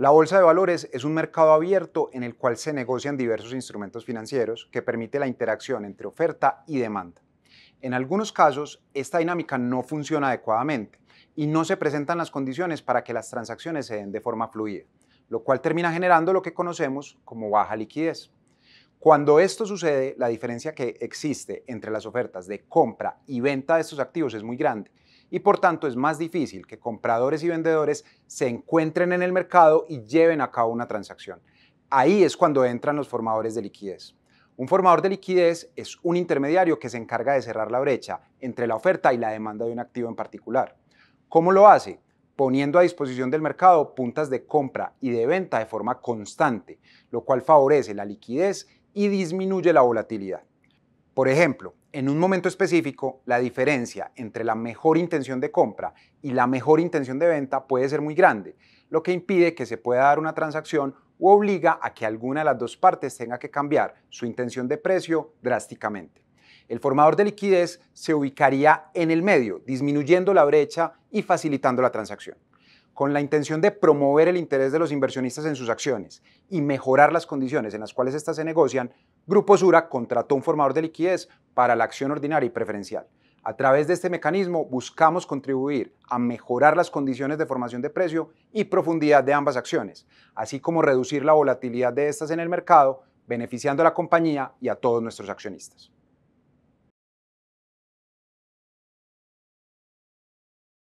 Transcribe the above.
La bolsa de valores es un mercado abierto en el cual se negocian diversos instrumentos financieros que permite la interacción entre oferta y demanda. En algunos casos, esta dinámica no funciona adecuadamente y no se presentan las condiciones para que las transacciones se den de forma fluida, lo cual termina generando lo que conocemos como baja liquidez. Cuando esto sucede, la diferencia que existe entre las ofertas de compra y venta de estos activos es muy grande, y por tanto es más difícil que compradores y vendedores se encuentren en el mercado y lleven a cabo una transacción. Ahí es cuando entran los formadores de liquidez. Un formador de liquidez es un intermediario que se encarga de cerrar la brecha entre la oferta y la demanda de un activo en particular. ¿Cómo lo hace? Poniendo a disposición del mercado puntas de compra y de venta de forma constante, lo cual favorece la liquidez y disminuye la volatilidad. Por ejemplo, en un momento específico, la diferencia entre la mejor intención de compra y la mejor intención de venta puede ser muy grande, lo que impide que se pueda dar una transacción o obliga a que alguna de las dos partes tenga que cambiar su intención de precio drásticamente. El formador de liquidez se ubicaría en el medio, disminuyendo la brecha y facilitando la transacción con la intención de promover el interés de los inversionistas en sus acciones y mejorar las condiciones en las cuales éstas se negocian, Grupo Sura contrató un formador de liquidez para la acción ordinaria y preferencial. A través de este mecanismo buscamos contribuir a mejorar las condiciones de formación de precio y profundidad de ambas acciones, así como reducir la volatilidad de estas en el mercado, beneficiando a la compañía y a todos nuestros accionistas.